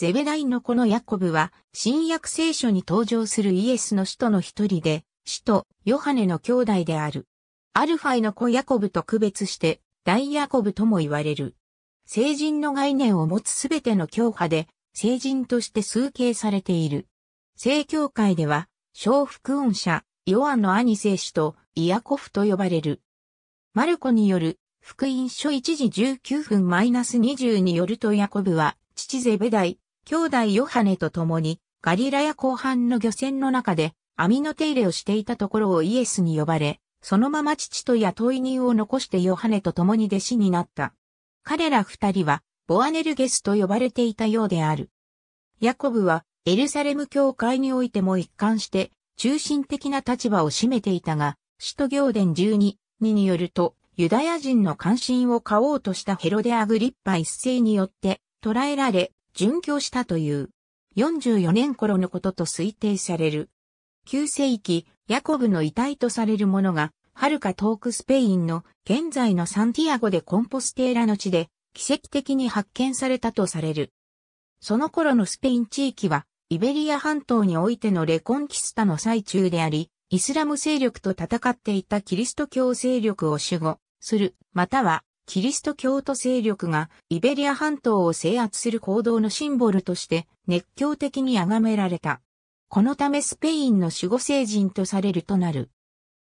ゼベダイの子のヤコブは、新約聖書に登場するイエスの使徒の一人で、使徒、ヨハネの兄弟である。アルファイの子ヤコブと区別して、大ヤコブとも言われる。聖人の概念を持つすべての教派で、聖人として崇敬されている。聖教会では、小福音者、ヨアンの兄聖子とイヤコフと呼ばれる。マルコによる、福音書1時19分 -20 によるとヤコブは、父ゼベダイ、兄弟ヨハネと共にガリラや後半の漁船の中で網の手入れをしていたところをイエスに呼ばれ、そのまま父と雇い人を残してヨハネと共に弟子になった。彼ら二人はボアネルゲスと呼ばれていたようである。ヤコブはエルサレム教会においても一貫して中心的な立場を占めていたが、使徒行伝12、2によると、ユダヤ人の関心を買おうとしたヘロデアグリッパ一世によって捕らえられ、殉教したという、44年頃のことと推定される。9世紀、ヤコブの遺体とされるものが、はるか遠くスペインの現在のサンティアゴでコンポステーラの地で奇跡的に発見されたとされる。その頃のスペイン地域はイベリア半島においてのレコンキスタの最中であり、イスラム勢力と戦っていたキリスト教勢力を守護する、またはキリスト教徒勢力がイベリア半島を制圧する行動のシンボルとして熱狂的に崇められた。このためスペインの守護聖人とされるとなる。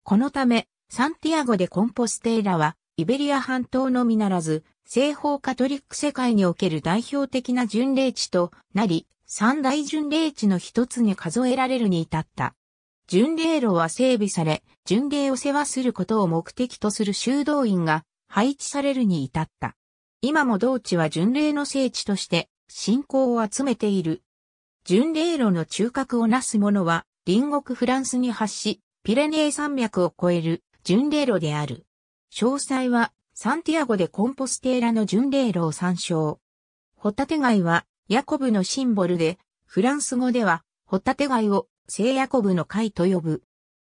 このため、サンティアゴでコンポステーラは、イベリア半島のみならず、西方カトリック世界における代表的な巡礼地となり、三大巡礼地の一つに数えられるに至った。巡礼路は整備され、巡礼を世話することを目的とする修道院が配置されるに至った。今も同地は巡礼の聖地として信仰を集めている。巡礼路の中核をなすものは隣国フランスに発し、ピレネー山脈を越える巡礼路である。詳細はサンティアゴでコンポステーラの巡礼路を参照。ホタテ貝はヤコブのシンボルで、フランス語ではホタテ貝を聖ヤコブの貝と呼ぶ。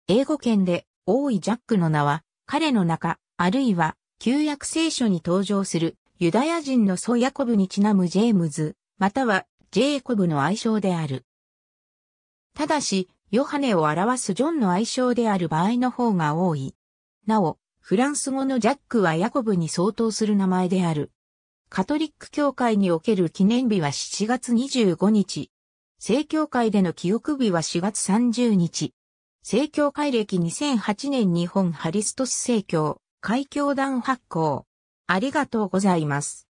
英語圏で王位ジャックの名は彼の中、あるいは旧約聖書に登場するユダヤ人の祖ヤコブにちなむジェームズ、またはジェイコブの愛称である。ただし、ヨハネを表すジョンの愛称である場合の方が多い。なお、フランス語のジャックはヤコブに相当する名前である。カトリック教会における記念日は7月25日。正教会での記憶日は4月30日。聖教会歴2008年日本ハリストス正教。海峡団発行。ありがとうございます。